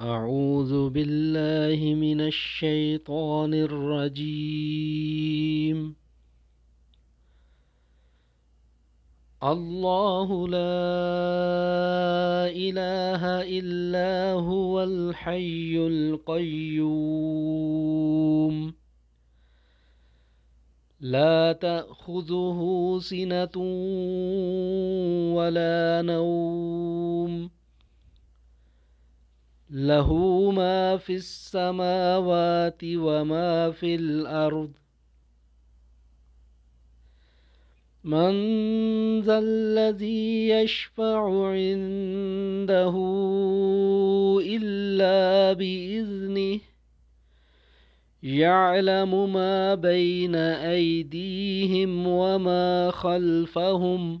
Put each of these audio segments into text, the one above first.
أعوذ بالله من الشيطان الرجيم الله لا إله إلا هو الحي القيوم لا تأخذه سنة ولا نوم له ما في السماوات وما في الأرض من ذا الذي يشفع عنده إلا بإذنه يعلم ما بين أيديهم وما خلفهم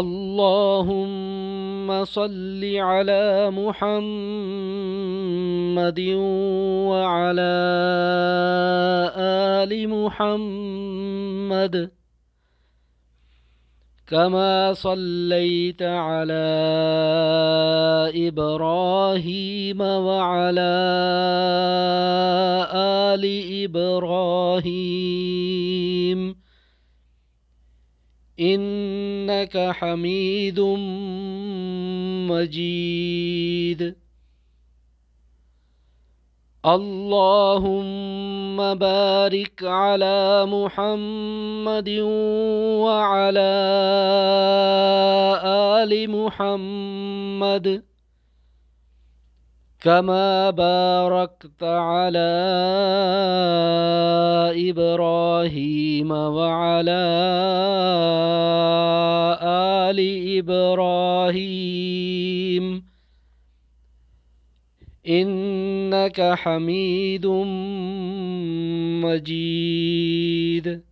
اللهم صل على محمد وعلى آل محمد كما صليت على إبراهيم وعلى آل إبراهيم إنك حميد مجيد اللهم بارك على محمد وعلى آل محمد كما باركت على إبراهيم وعلى آل إبراهيم إنك حميد مجيد